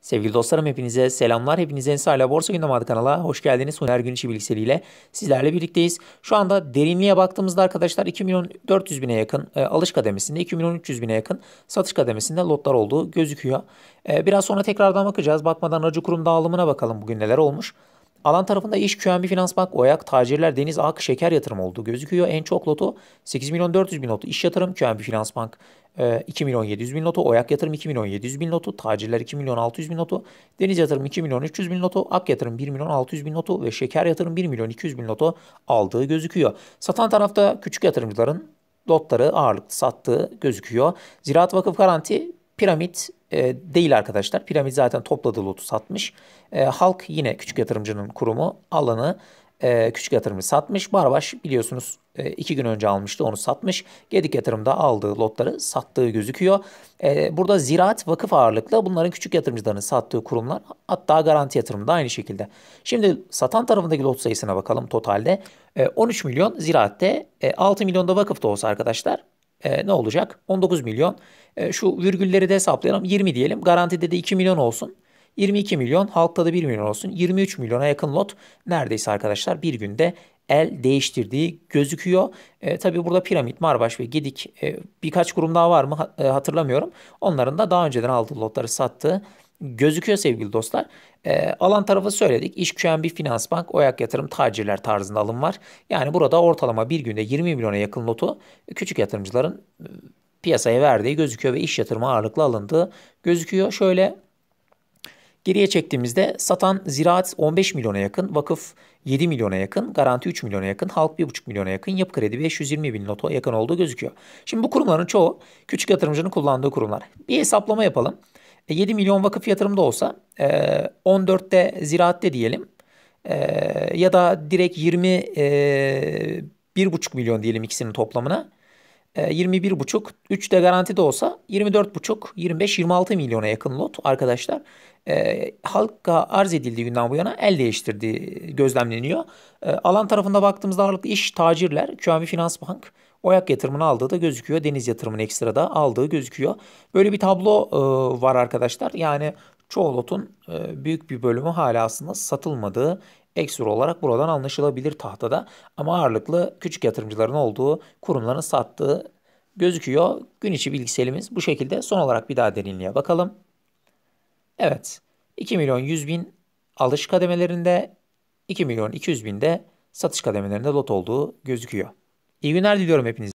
Sevgili dostlarım hepinize selamlar. Hepinize Ensayla Borsa Gündem adı kanala hoş geldiniz. Her gün içi bilgileriyle sizlerle birlikteyiz. Şu anda derinliğe baktığımızda arkadaşlar 2 milyon 400 bine yakın e, alış kademesinde 2 milyon 300 bine yakın satış kademesinde lotlar olduğu gözüküyor. E, biraz sonra tekrardan bakacağız. Batmadan aracı kurum dağılımına bakalım bugün neler olmuş. Alan tarafında iş QNB Finans Bank, OYAK, Tacirler, Deniz Ak, Şeker Yatırım olduğu gözüküyor. En çok loto 8 milyon 400 bin lotu iş yatırım, QNB Finans Bank 2 e, milyon 700 bin lotu, OYAK Yatırım 2 milyon 700 bin lotu, Tacirler 2 milyon 600 bin lotu, Deniz Yatırım 2 milyon 300 bin lotu, Ak Yatırım 1 milyon 600 bin lotu ve Şeker Yatırım 1 milyon 200 bin lotu aldığı gözüküyor. Satan tarafta küçük yatırımcıların lotları ağırlıklı sattığı gözüküyor. Ziraat Vakıf Garanti Piramit e, değil arkadaşlar. Piramit zaten topladığı lotu satmış. E, halk yine küçük yatırımcının kurumu alanı e, küçük yatırımı satmış. Barbaş biliyorsunuz e, iki gün önce almıştı onu satmış. Gedik yatırımda aldığı lotları sattığı gözüküyor. E, burada ziraat vakıf ağırlıklı bunların küçük yatırımcıların sattığı kurumlar hatta garanti yatırımda aynı şekilde. Şimdi satan tarafındaki lot sayısına bakalım totalde. E, 13 milyon ziraatte e, 6 milyon da vakıfta olsa arkadaşlar e, ne olacak? 19 milyon. E, şu virgülleri de hesaplayalım. 20 diyelim. Garantide de 2 milyon olsun. 22 milyon, halkta da 1 milyon olsun. 23 milyona yakın lot neredeyse arkadaşlar bir günde el değiştirdiği gözüküyor. E, tabii burada Piramit, Marbaş ve Gedik e, birkaç kurum daha var mı e, hatırlamıyorum. Onların da daha önceden aldığı lotları sattığı gözüküyor sevgili dostlar. E, alan tarafı söyledik. İş bir Finans Bank, OYAK Yatırım Tacirler tarzında alım var. Yani burada ortalama bir günde 20 milyona yakın notu küçük yatırımcıların e, piyasaya verdiği gözüküyor ve iş yatırımı ağırlıklı alındığı gözüküyor. Şöyle Geriye çektiğimizde satan ziraat 15 milyona yakın, vakıf 7 milyona yakın, garanti 3 milyona yakın, halk 1,5 milyona yakın, yapı kredi 520 bin loto yakın olduğu gözüküyor. Şimdi bu kurumların çoğu küçük yatırımcının kullandığı kurumlar. Bir hesaplama yapalım. 7 e, milyon vakıf yatırımda olsa 14'te e, ziraatte diyelim e, ya da direkt 20 1,5 milyon diyelim ikisinin toplamına. 21,5 3 de garanti de olsa 24,5 25 26 milyona yakın lot arkadaşlar halka arz edildiği günden bu yana el değiştirdiği gözlemleniyor. alan tarafında baktığımızda ağırlıklı iş tacirler, QNB Finans Bank, Oyak yatırımını aldığı da gözüküyor. Deniz yatırımını ekstra da aldığı gözüküyor. Böyle bir tablo e, var arkadaşlar. Yani çoğu lotun e, büyük bir bölümü hala aslında satılmadığı ekstra olarak buradan anlaşılabilir tahtada. Ama ağırlıklı küçük yatırımcıların olduğu kurumların sattığı gözüküyor. Gün içi bilgiselimiz bu şekilde. Son olarak bir daha derinliğe bakalım. Evet 2 milyon 100 bin alış kademelerinde 2 milyon 200 bin de satış kademelerinde lot olduğu gözüküyor. İyi günler diliyorum hepinize.